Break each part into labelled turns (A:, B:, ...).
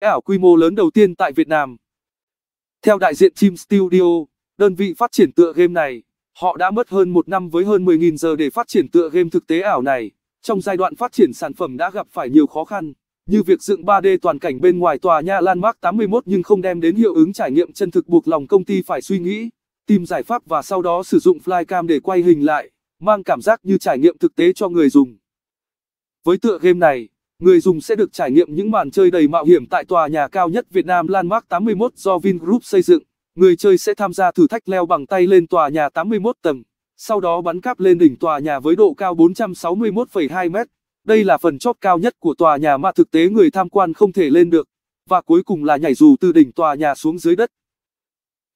A: ảo quy mô lớn đầu tiên tại Việt Nam. Theo đại diện Chim Studio, đơn vị phát triển tựa game này, họ đã mất hơn một năm với hơn 10.000 giờ để phát triển tựa game thực tế ảo này. Trong giai đoạn phát triển sản phẩm đã gặp phải nhiều khó khăn, như việc dựng 3D toàn cảnh bên ngoài tòa nhà Landmark 81 nhưng không đem đến hiệu ứng trải nghiệm chân thực buộc lòng công ty phải suy nghĩ, tìm giải pháp và sau đó sử dụng flycam để quay hình lại, mang cảm giác như trải nghiệm thực tế cho người dùng. Với tựa game này, người dùng sẽ được trải nghiệm những màn chơi đầy mạo hiểm tại tòa nhà cao nhất Việt Nam Landmark 81 do Vingroup xây dựng. Người chơi sẽ tham gia thử thách leo bằng tay lên tòa nhà 81 tầng, sau đó bắn cáp lên đỉnh tòa nhà với độ cao 461,2 mét. Đây là phần chóp cao nhất của tòa nhà mà thực tế người tham quan không thể lên được. Và cuối cùng là nhảy dù từ đỉnh tòa nhà xuống dưới đất.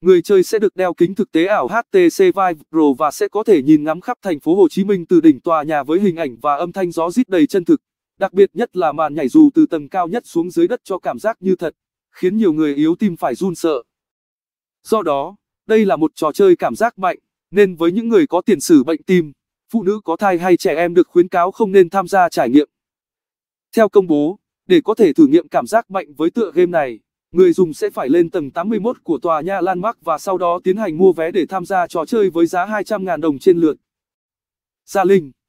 A: Người chơi sẽ được đeo kính thực tế ảo HTC Vive Pro và sẽ có thể nhìn ngắm khắp thành phố Hồ Chí Minh từ đỉnh tòa nhà với hình ảnh và âm thanh gió rít đầy chân thực đặc biệt nhất là màn nhảy dù từ tầng cao nhất xuống dưới đất cho cảm giác như thật, khiến nhiều người yếu tim phải run sợ. Do đó, đây là một trò chơi cảm giác mạnh, nên với những người có tiền sử bệnh tim, phụ nữ có thai hay trẻ em được khuyến cáo không nên tham gia trải nghiệm. Theo công bố, để có thể thử nghiệm cảm giác mạnh với tựa game này, người dùng sẽ phải lên tầng 81 của tòa nhà Landmark và sau đó tiến hành mua vé để tham gia trò chơi với giá 200.000 đồng trên lượt. Gia Linh